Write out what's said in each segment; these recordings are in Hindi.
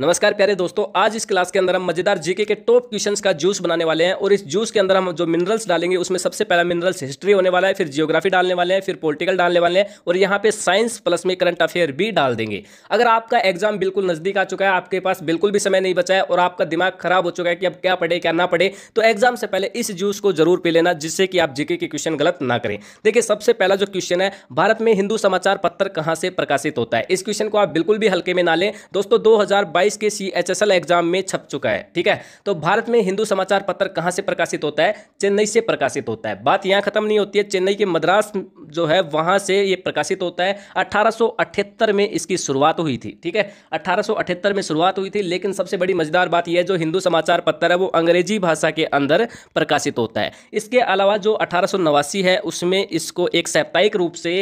नमस्कार प्यारे दोस्तों आज इस क्लास के अंदर हम मजेदार जीके के टॉप क्वेश्चंस का जूस बनाने वाले हैं और इस जूस के अंदर हम जो मिनरल्स डालेंगे उसमें सबसे पहला मिनरल्स हिस्ट्री होने वाला है फिर जियोग्राफी डालने वाले हैं फिर पॉलिटिकल डालने वाले हैं और यहाँ पे साइंस प्लस में करंट अफेयर भी डाल देंगे अगर आपका एग्जाम बिल्कुल नजदीक आ चुका है आपके पास बिल्कुल भी समय नहीं बचा है और आपका दिमाग खराब हो चुका है कि अब क्या पढ़े क्या ना पढ़े तो एग्जाम से पहले इस जूस को जरूर पी लेना जिससे कि आप जीके के क्वेश्चन गलत ना करें देखिए सबसे पहला जो क्वेश्चन है भारत में हिंदू समाचार पत्र कहाँ से प्रकाशित होता है इस क्वेश्चन को आप बिल्कुल भी हल्के में ना लें दोस्तों दो 2022 के सी एग्जाम में छप चुका है ठीक है तो भारत में हिंदू समाचार पत्र कहाँ से प्रकाशित होता है चेन्नई से प्रकाशित होता है बात यहाँ खत्म नहीं होती है चेन्नई के मद्रास जो है वहाँ से ये प्रकाशित होता है अठारह में इसकी शुरुआत हुई थी ठीक है अठारह में शुरुआत हुई थी लेकिन सबसे बड़ी मजेदार बात यह है जो हिंदू समाचार पत्र है वो अंग्रेजी भाषा के अंदर प्रकाशित होता है इसके अलावा जो अठारह है उसमें इसको एक साप्ताहिक रूप से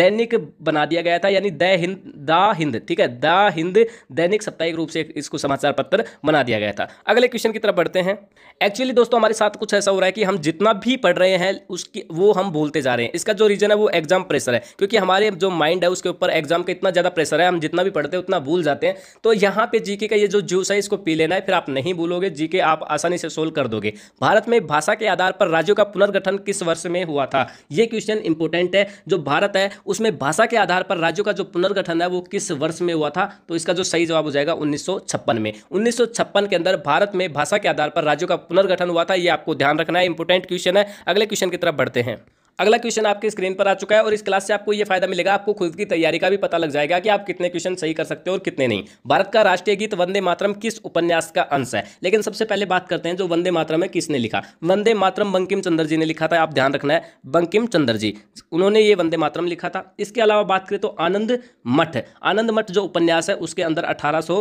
दैनिक बना दिया गया था यानी द हिंद द हिंद ठीक है द हिंद दैनिक साप्ताहिक रूप रूप से इसको समाचार पत्र बना दिया गया था अगले क्वेश्चन की तरफ बढ़ते हैं एक्चुअली दोस्तों हमारे साथ कुछ ऐसा हो रहा है कि हम जितना भी पढ़ रहे हैं उसकी वो हम बोलते जा रहे हैं इसका जो रीज़न है वो एग्जाम प्रेशर है क्योंकि हमारे जो माइंड है उसके ऊपर एग्जाम का इतना ज़्यादा प्रेशर है हम जितना भी पढ़ते हैं उतना भूल जाते हैं तो यहाँ पे जीके का ये जो जूस है इसको पी लेना है फिर आप नहीं भूलोगे जीके आप आसानी से सोल्व कर दोगे भारत में भाषा के आधार पर राज्यों का पुनर्गठन किस वर्ष में हुआ था ये क्वेश्चन इंपोर्टेंट है जो भारत है उसमें भाषा के आधार पर राज्यों का जो पुनर्गठन है वो किस वर्ष में हुआ था तो इसका जो सही जवाब हो जाएगा उन्नीस 1956 में उन्नीस के अंदर भारत में भाषा के आधार पर राज्यों का पुनर्गठन हुआ था ये आपको ध्यान रखना है इंपोर्टेंट क्वेश्चन है अगले क्वेश्चन की तरफ बढ़ते हैं अगला क्वेश्चन आपके स्क्रीन पर आ चुका है और इस क्लास से आपको यह फायदा मिलेगा आपको खुद की तैयारी का भी पता लग जाएगा कि आप कितने क्वेश्चन सही कर सकते हो और कितने नहीं भारत का राष्ट्रीय गीत वंदे मातरम किस उपन्यास का अंश है लेकिन सबसे पहले बात करते हैं जो वंदे मातरम है किसने लिखा वंदे मातरम बंकिम चंद्र जी ने लिखा था आप ध्यान रखना है बंकिम चंद्र जी उन्होंने ये वंदे मातरम लिखा था इसके अलावा बात करें तो आनंद मठ आनंद मठ जो उपन्यास है उसके अंदर अठारह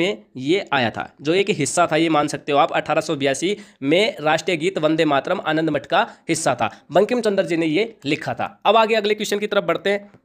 में ये आया था जो एक हिस्सा था ये मान सकते हो आप अठारह में राष्ट्रीय गीत वंदे मातरम आनंद मठ का हिस्सा था बंकिम चंद्र जी ने ये लिखा था अब आगे अगले क्वेश्चन की तरफ बढ़ते हैं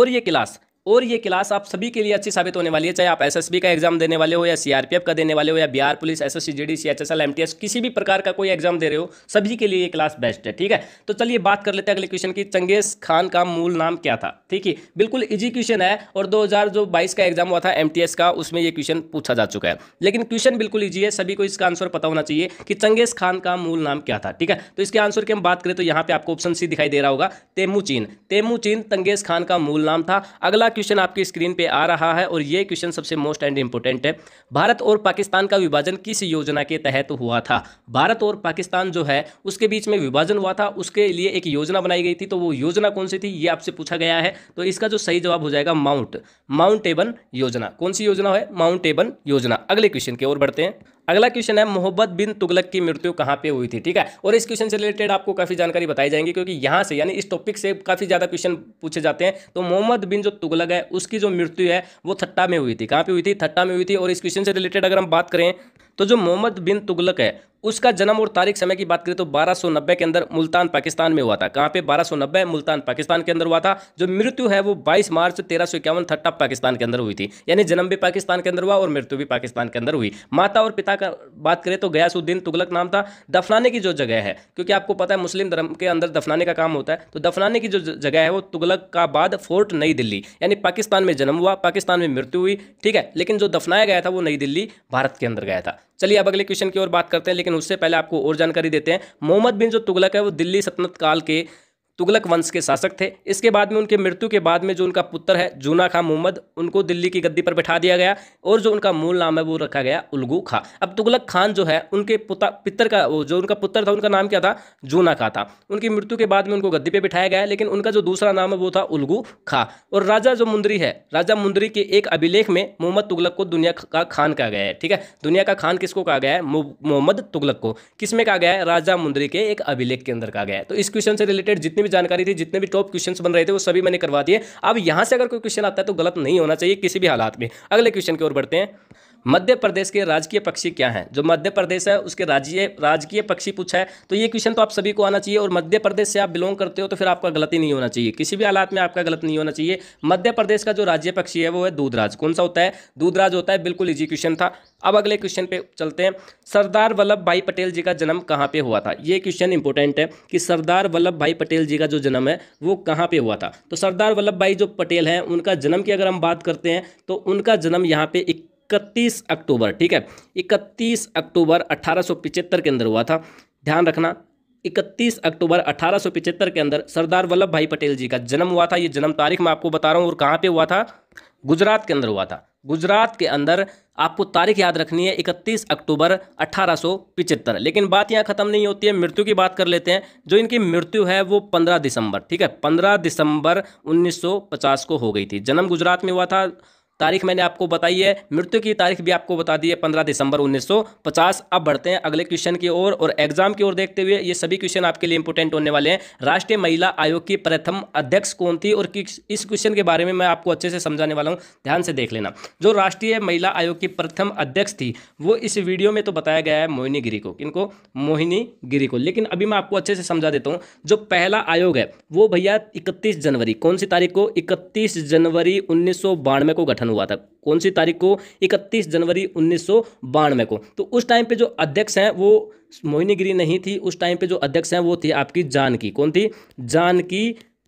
और ये क्लास और ये क्लास आप सभी के लिए अच्छी साबित होने वाली है चाहे आप एसएसबी का एग्जाम देने वाले हो या सीआरपीएफ का देने वाले हो या Bihar police SSC M T MTS किसी भी प्रकार का कोई एग्जाम दे रहे हो सभी के लिए ये क्लास बेस्ट है ठीक है तो चलिए बात कर लेते हैं अगले क्वेश्चन की चंगेज खान का मूल नाम क्या था ठीक है बिल्कुल इजी क्वेश्चन है और दो जो बाईस का एग्जाम हुआ था एम का उसमें यह क्वेश्चन पूछा जा चुका है लेकिन क्वेश्चन बिल्कुल ईजी है सभी को इसका आंसर पता होना चाहिए कि चंगेज खान का मूल नाम क्या था ठीक है तो इसके आंसर की हम बात करें तो यहाँ पे आपको ऑप्शन सी दिखाई दे रहा होगा तेमू चीन तेमू चीन तंगेज खान का मूल नाम था अगला क्वेश्चन आपकी स्क्रीन पे आ रहा है और ये क्वेश्चन सबसे मोस्ट एंड इम्पोर्टेंट है भारत और पाकिस्तान का विभाजन किस योजना के तहत हुआ था भारत और पाकिस्तान जो है उसके बीच में विभाजन हुआ था उसके लिए एक योजना बनाई गई थी तो वो योजना कौन सी थी ये आपसे पूछा गया है तो इसका जो सही जवाब हो जाएगा माउंट माउंट एबन योजना कौन सी योजना है माउंट एबन योजना अगले क्वेश्चन की ओर बढ़ते हैं अगला क्वेश्चन है मोहब्बत बिन तुगलक की मृत्यु कहाँ पे हुई थी ठीक है और इस क्वेश्चन से रिलेटेड आपको काफ़ी जानकारी बताई जाएंगी क्योंकि यहाँ से यानी इस टॉपिक से काफ़ी ज़्यादा क्वेश्चन पूछे जाते हैं तो मोहम्मद बिन जो तुगलक है उसकी जो मृत्यु है वो थट्टा में हुई थी कहाँ पे हुई थी थट्टा में हुई थी और इस क्वेश्चन से रिलेटेड अगर हम बात करें तो जो मोहम्मद बिन तुगलक है उसका जन्म और तारीख समय की बात करें तो 1290 के अंदर मुल्तान पाकिस्तान में हुआ था कहाँ पे 1290 मुल्तान पाकिस्तान के अंदर हुआ था जो मृत्यु है वो 22 मार्च तेरह सौ इक्यावन थट्टा पाकिस्तान के अंदर हुई थी यानी जन्म भी पाकिस्तान के अंदर हुआ और मृत्यु भी पाकिस्तान के अंदर हुई माता और पिता का बात करें तो गयासुद्दीन तुगलक नाम था दफनाने की जो जगह है क्योंकि आपको पता है मुस्लिम धर्म के अंदर दफनाने का काम होता है तो दफनाने की जो जगह है वो तुगलक का बाद फोर्ट नई दिल्ली यानी पाकिस्तान में जन्म हुआ पाकिस्तान में मृत्यु हुई ठीक है लेकिन जो दफनाया गया था वो नई दिल्ली भारत के अंदर गया था चलिए अब अगले क्वेश्चन की ओर बात करते हैं लेकिन उससे पहले आपको और जानकारी देते हैं मोहम्मद बिन जो तुगलक है वो दिल्ली सतनत काल के तुगलक वंश के शासक थे इसके बाद में उनके मृत्यु के बाद में जो उनका पुत्र है जूना खां मोहम्मद उनको दिल्ली की गद्दी पर बैठा दिया गया और जो उनका मूल नाम है वो रखा गया उलगू खां अब तुगलक खान जो है उनके पुता पितर का वो जो उनका पुत्र था उनका नाम क्या था जूना खां था उनकी मृत्यु के बाद में उनको गद्दी पर बैठाया गया लेकिन उनका जो दूसरा नाम है वो था उलगू खां और राजा जो मुंदरी है राजा मुंदरी के एक अभिलेख में मोहम्मद तुगलक को दुनिया का खान कहा गया है ठीक है दुनिया का खान किसको कहा गया है मोहम्मद तुगलक को किसमें कहा गया है राजा मुंदरी के एक अभिलेख के अंदर कहा गया है तो इस क्वेश्चन से रिलेटेड जितने भी जानकारी थी जितने भी टॉप क्वेश्चन बन रहे थे वो सभी मैंने करवा दिए अब यहाँ से अगर कोई क्वेश्चन आता है तो गलत नहीं होना चाहिए किसी भी हालात में अगले क्वेश्चन की ओर बढ़ते हैं मध्य प्रदेश के राजकीय पक्षी क्या हैं जो मध्य प्रदेश है उसके राज्य राजकीय पक्षी पूछा है तो ये क्वेश्चन तो आप सभी को आना चाहिए और मध्य प्रदेश से आप बिलोंग करते हो तो फिर आपका गलती नहीं होना चाहिए किसी भी हालात में आपका गलत नहीं होना चाहिए मध्य प्रदेश का जो राज्य पक्षी है वो है दूधराज कौन सा होता है दूधराज होता है बिल्कुल इजी क्वेश्चन था अब अगले क्वेश्चन पे चलते हैं सरदार वल्लभ भाई पटेल जी का जन्म कहाँ पे हुआ था ये क्वेश्चन इंपॉर्टेंट है कि सरदार वल्लभ भाई पटेल जी का जो जन्म है वो कहाँ पे हुआ था तो सरदार वल्लभ भाई जो पटेल हैं उनका जन्म की अगर हम बात करते हैं तो उनका जन्म यहाँ पे इकतीस अक्टूबर ठीक है इकतीस अक्टूबर अठारह के अंदर हुआ था ध्यान रखना 31 अक्टूबर अठारह के अंदर सरदार वल्लभ भाई पटेल जी का जन्म हुआ था ये जन्म तारीख मैं आपको बता रहा हूँ और कहाँ पे हुआ था गुजरात के अंदर हुआ था गुजरात के अंदर आपको तारीख याद रखनी है 31 अक्टूबर अठारह लेकिन बात यहाँ ख़त्म नहीं होती है मृत्यु की बात कर लेते हैं जो इनकी मृत्यु है वो 15 दिसंबर ठीक है 15 दिसंबर 1950 को हो गई थी जन्म गुजरात में हुआ था तारीख मैंने आपको बताई है मृत्यु की तारीख भी आपको बता दी है पंद्रह दिसंबर 1950 अब बढ़ते हैं अगले क्वेश्चन की ओर और, एग्जाम की ओर देखते हुए ये सभी क्वेश्चन आपके लिए इंपोर्टेंट होने वाले हैं राष्ट्रीय महिला आयोग की प्रथम अध्यक्ष कौन थी और इस क्वेश्चन के बारे में मैं आपको अच्छे से समझाने वाला हूँ ध्यान से देख लेना जो राष्ट्रीय महिला आयोग की प्रथम अध्यक्ष थी वो इस वीडियो में तो बताया गया है मोहिनी गिरी को किनको मोहिनी गिरी को लेकिन अभी मैं आपको अच्छे से समझा देता हूँ जो पहला आयोग है वो भैया इकतीस जनवरी कौन सी तारीख को इकतीस जनवरी उन्नीस को गठन गठन हुआ था कौन सी तारीख को 31 जनवरी उन्नीस को तो उस टाइम पे जो अध्यक्ष हैं वो मोहिनी गिरी नहीं थी उस टाइम पे जो अध्यक्ष हैं वो थी आपकी जानकी कौन थी जानकी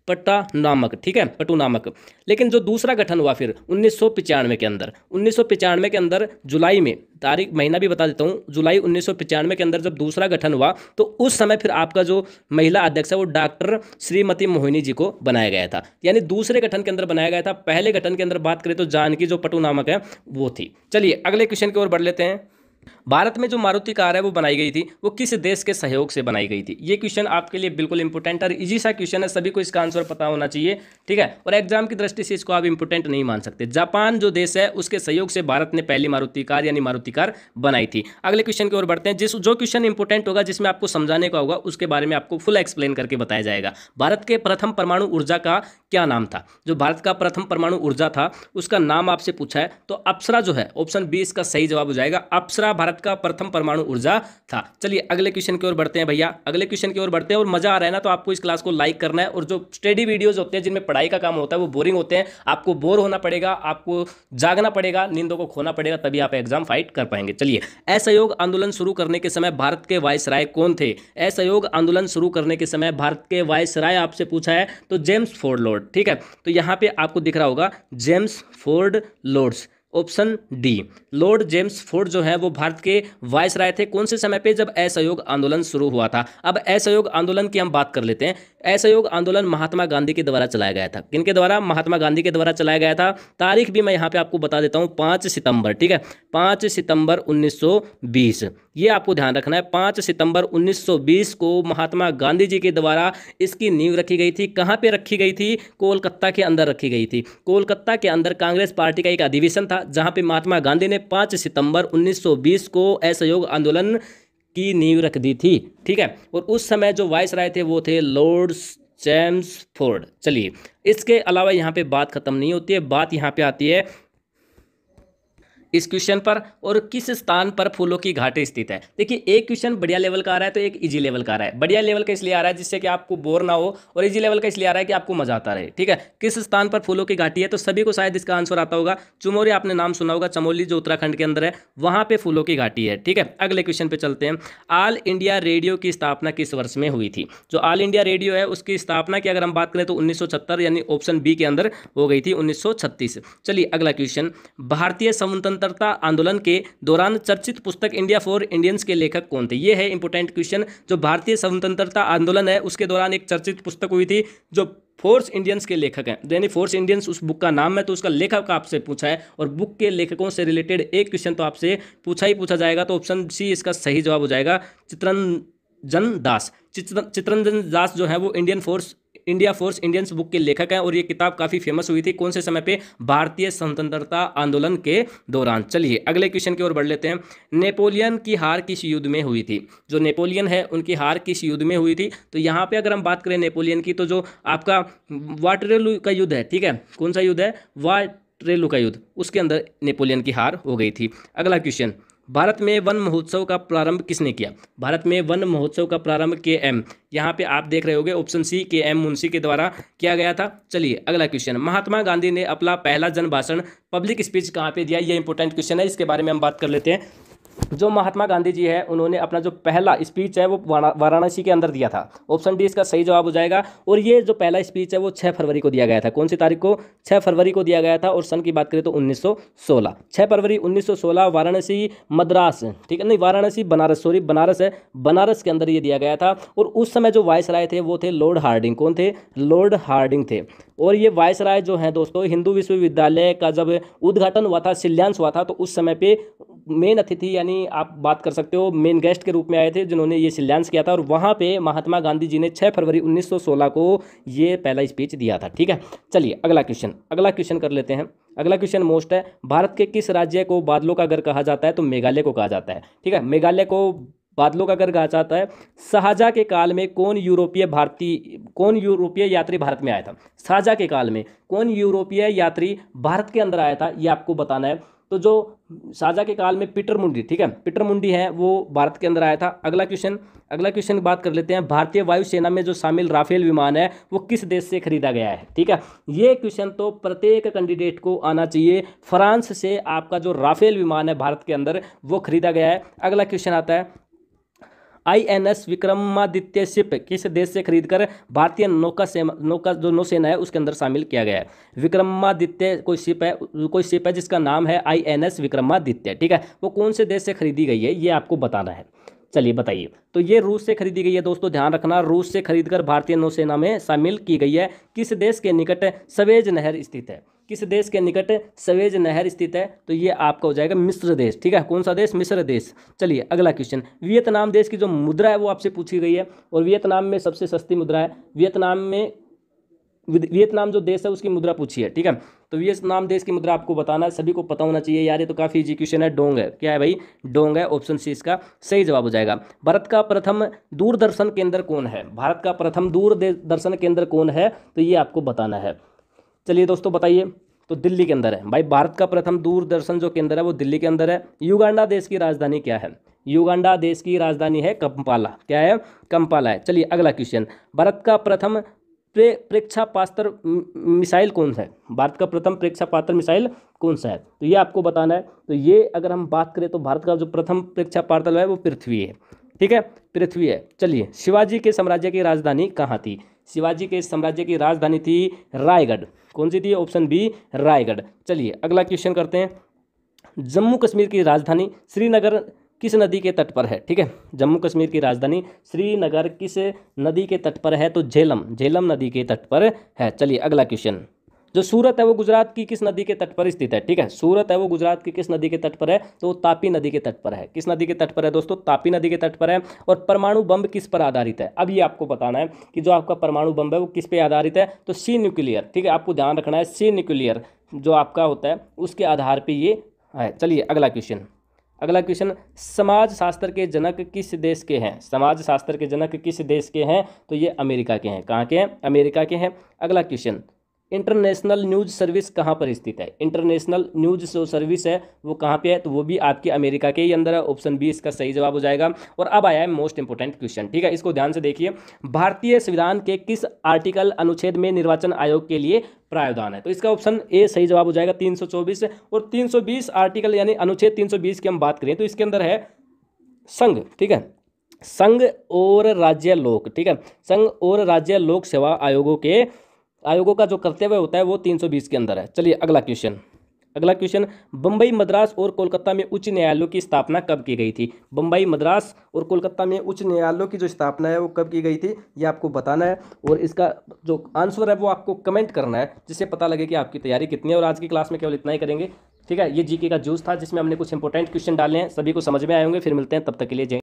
पट्टा नामक ठीक है पटू नामक लेकिन जो दूसरा गठन हुआ फिर उन्नीस के अंदर उन्नीस के अंदर जुलाई में तारीख महीना भी बता देता हूँ जुलाई उन्नीस के अंदर जब दूसरा गठन हुआ तो उस समय फिर आपका जो महिला अध्यक्ष है वो डॉक्टर श्रीमती मोहिनी जी को बनाया गया था यानी दूसरे गठन के अंदर बनाया गया था पहले गठन के अंदर बात करें तो जानकी जो पटू नामक है वो थी चलिए अगले क्वेश्चन की ओर बढ़ लेते हैं भारत में जो मारुति कार है वो बनाई गई थी वो किस देश के सहयोग से बनाई गई थी ये क्वेश्चन आपके लिए बिल्कुल इंपॉर्टेंट और इजी सा क्वेश्चन है सभी को इसका आंसर पता होना चाहिए ठीक है और एग्जाम की दृष्टि से इसको आप इंपोर्टेंट नहीं मान सकते जापान जो देश है उसके सहयोग से भारत ने पहली मारुति कार यानी मारुति कार बनाई थी अगले क्वेश्चन की ओर बढ़ते हैं जिस जो क्वेश्चन इंपॉर्टेंट होगा जिसमें आपको समझाने का होगा उसके बारे में आपको फुल एक्सप्लेन करके बताया जाएगा भारत के प्रथम परमाणु ऊर्जा का क्या नाम था जो भारत का प्रथम परमाणु ऊर्जा था उसका नाम आपसे पूछा है तो अप्सरा जो है ऑप्शन बी इसका सही जवाब हो जाएगा अप्सरा भारत भारत का प्रथम परमाणु ऊर्जा था चलिए अगले क्वेश्चन की ओर बढ़ते हैं भैया अगले क्वेश्चन की ओर बढ़ते हैं और मजा आ रहा है ना तो आपको इस क्लास को लाइक करना है और जो स्टडी वीडियोज होते हैं जिनमें पढ़ाई का काम होता है वो बोरिंग होते हैं आपको बोर होना पड़ेगा आपको जागना पड़ेगा नींदों को खोना पड़ेगा तभी आप एग्जाम फाइट कर पाएंगे चलिए असहयोग आंदोलन शुरू करने के समय भारत के वायसराय कौन थे असहयोग आंदोलन शुरू करने के समय भारत के वायसराय आपसे पूछा है तो जेम्स फोर्ड लॉर्ड ठीक है तो यहां पे आपको दिख रहा होगा James Ford lords option D lord James Ford जो है वो भारत के वायस राय थे कौन से समय पे जब असहयोग आंदोलन शुरू हुआ था अब असहयोग आंदोलन की हम बात कर लेते हैं असहयोग आंदोलन महात्मा गांधी के द्वारा चलाया गया था किनके द्वारा महात्मा गांधी के द्वारा चलाया गया था तारीख भी मैं यहाँ पे आपको बता देता हूँ पाँच सितंबर ठीक है पाँच सितंबर उन्नीस ये आपको ध्यान रखना है पाँच सितंबर उन्नीस को महात्मा गांधी जी के द्वारा इसकी नींव रखी गई थी कहाँ पर रखी गई थी कोलकाता के अंदर रखी गई थी कोलकाता के अंदर कांग्रेस पार्टी का एक अधिवेशन था था जहां पे महात्मा गांधी ने 5 सितंबर 1920 को असहयोग आंदोलन की नींव रख दी थी ठीक है और उस समय जो वाइस राय थे वो थे लॉर्ड जेम्स फोर्ड चलिए इसके अलावा यहाँ पे बात ख़त्म नहीं होती है बात यहाँ पे आती है इस क्वेश्चन पर और किस स्थान पर फूलों की घाटी स्थित है देखिए एक क्वेश्चन बढ़िया लेवल का आ रहा है तो एक इजी लेवल का आ रहा है बढ़िया लेवल का इसलिए आ रहा है जिससे कि आपको बोर ना हो और इजी लेवल का इसलिए आ रहा है कि आपको मजा आता रहे ठीक है किस स्थान पर फूलों की घाटी है तो सभी को शायद इसका आंसर आता होगा चुमोरी आपने नाम सुना होगा चमोली जो उत्तराखंड के अंदर है वहां पर फूलों की घाटी है ठीक है अगले क्वेश्चन पर चलते हैं ऑल इंडिया रेडियो की स्थापना किस वर्ष में हुई थी जो ऑल इंडिया रेडियो है उसकी स्थापना की अगर हम बात करें तो उन्नीस यानी ऑप्शन बी के अंदर हो गई थी उन्नीस चलिए अगला क्वेश्चन भारतीय समुद्र स्वतंत्रता आंदोलन के दौरान चर्चित पुस्तक इंडिया फॉर इंडियंस के लेखक कौन थे ये है इंपॉर्टेंट क्वेश्चन जो भारतीय स्वतंत्रता आंदोलन है उसके दौरान एक चर्चित पुस्तक हुई थी जो फोर्स इंडियंस के लेखक हैं तो यानी फोर्स इंडियंस उस बुक का नाम है तो उसका लेखक आपसे पूछा है और बुक के लेखकों से रिलेटेड एक क्वेश्चन तो आपसे पूछा ही पूछा जाएगा तो ऑप्शन सी इसका सही जवाब हो जाएगा चित्रंजन दास चित्रंजन दास जो है वो Indian force India force Indians book के लेखक हैं और ये किताब काफ़ी फेमस हुई थी कौन से समय पर भारतीय स्वतंत्रता आंदोलन के दौरान चलिए अगले क्वेश्चन की ओर बढ़ लेते हैं नेपोलियन की हार किस युद्ध में हुई थी जो नेपोलियन है उनकी हार किस युद्ध में हुई थी तो यहाँ पर अगर हम बात करें नेपोलियन की तो जो आपका वाटरेलू का युद्ध है ठीक है कौन सा युद्ध है वाटरेलू का युद्ध उसके अंदर नेपोलियन की हार हो गई थी अगला क्वेश्चन भारत में वन महोत्सव का प्रारंभ किसने किया भारत में वन महोत्सव का प्रारंभ के एम यहाँ पे आप देख रहे होंगे ऑप्शन सी के एम मुंशी के द्वारा किया गया था चलिए अगला क्वेश्चन महात्मा गांधी ने अपना पहला जन भाषण पब्लिक स्पीच कहाँ पे दिया ये इंपॉर्टेंट क्वेश्चन है इसके बारे में हम बात कर लेते हैं जो महात्मा गांधी जी है उन्होंने अपना जो पहला स्पीच है वो वाराणसी के अंदर दिया था ऑप्शन डी इसका सही जवाब हो जाएगा और ये जो पहला स्पीच है वो छः फरवरी को दिया गया था कौन सी तारीख को छः फरवरी को दिया गया था और सन की बात करें तो उन्नीस सौ सोलह छः फरवरी उन्नीस सौ सोलह वाराणसी मद्रास ठीक है नहीं वाराणसी बनारस सॉरी बनारस है बनारस के अंदर ये दिया गया था और उस समय जो वायस राय थे वो थे लॉर्ड हार्डिंग कौन थे लॉर्ड हार्डिंग थे और ये वायस राय जो है दोस्तों हिंदू विश्वविद्यालय का जब उद्घाटन हुआ था शिल्यांश हुआ था तो उस समय पर मेन अतिथि यानी आप बात कर सकते हो मेन गेस्ट के रूप में आए थे जिन्होंने ये शिलान्यास किया था और वहाँ पे महात्मा गांधी जी ने 6 फरवरी 1916 को ये पहला स्पीच दिया था ठीक है चलिए अगला क्वेश्चन अगला क्वेश्चन कर लेते हैं अगला क्वेश्चन मोस्ट है भारत के किस राज्य को बादलों का घर कहा जाता है तो मेघालय को कहा जाता है ठीक है मेघालय को बादलों का घर कहा जाता है शाहजा के काल में कौन यूरोपीय भारतीय कौन यूरोपीय यात्री भारत में आया था शाहजा के काल में कौन यूरोपीय यात्री भारत के अंदर आया था ये आपको बताना है तो जो साजा के काल में पीटर मुंडी ठीक है पीटर मुंडी है वो भारत के अंदर आया था अगला क्वेश्चन अगला क्वेश्चन की बात कर लेते हैं भारतीय वायुसेना में जो शामिल राफेल विमान है वो किस देश से खरीदा गया है ठीक है ये क्वेश्चन तो प्रत्येक कैंडिडेट को आना चाहिए फ्रांस से आपका जो राफेल विमान है भारत के अंदर वो खरीदा गया है अगला क्वेश्चन आता है आईएनएस विक्रमादित्य शिप किस देश से खरीदकर भारतीय नौका सेना नौका जो नौसेना है उसके अंदर शामिल किया गया है विक्रमादित्य कोई शिप है कोई शिप है जिसका नाम है आईएनएस विक्रमादित्य ठीक है वो कौन से देश से खरीदी गई है ये आपको बताना है चलिए बताइए तो ये रूस से खरीदी गई है दोस्तों ध्यान रखना रूस से खरीदकर भारतीय नौसेना में शामिल की गई है किस देश के निकट सवेज नहर स्थित है किस देश के निकट सवेज नहर स्थित है तो ये आपका हो जाएगा मिस्र देश ठीक है कौन सा देश मिस्र देश चलिए अगला क्वेश्चन वियतनाम देश की जो मुद्रा है वो आपसे पूछी गई है और वियतनाम में सबसे सस्ती मुद्रा है वियतनाम में वियतनाम जो देश है उसकी मुद्रा पूछी है ठीक है तो वियतनाम देश की मुद्रा आपको बताना है सभी को पता होना चाहिए यार ये तो काफ़ी इजी क्वेश्चन है डोंग है क्या है भाई डोंग है ऑप्शन सी इसका सही जवाब हो जाएगा भारत का प्रथम दूरदर्शन केंद्र कौन है भारत का प्रथम दूरदर्शन केंद्र कौन है तो ये आपको बताना है चलिए दोस्तों बताइए तो दिल्ली के अंदर है भाई भारत का प्रथम दूरदर्शन जो केंद्र है वो दिल्ली के अंदर है युगांडा देश की राजधानी क्या है युगांडा देश की राजधानी है कंपाला क्या है कंपाला है चलिए अगला क्वेश्चन भारत का प्रथम प्रे प्रेक्षा पात्र मिसाइल कौन सा है भारत का प्रथम प्रेक्षा पात्र मिसाइल कौन सा है तो ये आपको बताना है तो ये अगर हम बात करें तो भारत का जो प्रथम प्रेक्षा पात्र है वो पृथ्वी है ठीक है पृथ्वी है चलिए शिवाजी के साम्राज्य की राजधानी कहाँ थी शिवाजी के साम्राज्य की राजधानी थी रायगढ़ कौन सी थी ऑप्शन बी रायगढ़ चलिए अगला क्वेश्चन करते हैं जम्मू कश्मीर की राजधानी श्रीनगर किस नदी के तट पर है ठीक है जम्मू कश्मीर की राजधानी श्रीनगर किस नदी के तट पर है तो झेलम झेलम नदी के तट पर है चलिए अगला क्वेश्चन जो सूरत है वो गुजरात की किस नदी के तट पर स्थित है ठीक है सूरत है वो गुजरात की किस नदी के तट पर है तो वो तापी नदी के तट पर है किस नदी के तट पर है दोस्तों तापी नदी के तट पर है और परमाणु बम किस पर आधारित है अब ये आपको बताना है कि जो आपका परमाणु बम है वो किस पर आधारित है तो सी न्यूक्लियर ठीक है आपको ध्यान रखना है सी न्यूक्लियर जो आपका होता है उसके आधार पर ये है चलिए अगला क्वेश्चन अगला क्वेश्चन समाज शास्त्र के जनक किस देश के हैं समाज शास्त्र के जनक किस देश के हैं तो ये अमेरिका के हैं कहाँ के हैं अमेरिका के हैं अगला क्वेश्चन इंटरनेशनल न्यूज़ सर्विस कहाँ पर स्थित है इंटरनेशनल न्यूज़ जो सर्विस है वो कहाँ पे है तो वो भी आपके अमेरिका के ही अंदर है ऑप्शन बी इसका सही जवाब हो जाएगा और अब आया है मोस्ट इंपोर्टेंट क्वेश्चन ठीक है इसको ध्यान से देखिए भारतीय संविधान के किस आर्टिकल अनुच्छेद में निर्वाचन आयोग के लिए प्रावधान है तो इसका ऑप्शन ए सही जवाब हो जाएगा तीन और तीन आर्टिकल यानी अनुच्छेद तीन की हम बात करें तो इसके अंदर है संघ ठीक है संघ और राज्य लोक ठीक है संघ और राज्य लोक सेवा आयोगों के आयोगों का जो कर्तव्य होता है वो 320 के अंदर है चलिए अगला क्वेश्चन अगला क्वेश्चन बम्बई मद्रास और कोलकाता में उच्च न्यायालयों की स्थापना कब की गई थी बम्बई मद्रास और कोलकाता में उच्च न्यायालयों की जो स्थापना है वो कब की गई थी ये आपको बताना है और इसका जो आंसर है वो आपको कमेंट करना है जिससे पता लगे कि आपकी तैयारी कितनी है और आज की क्लास में केवल इतना ही करेंगे ठीक है ये जीके का जूस था जिसमें हमने कुछ इंपॉर्टेंट क्वेश्चन डाले हैं सभी को समझ में आएंगे फिर मिलते हैं तब तक के लिए जय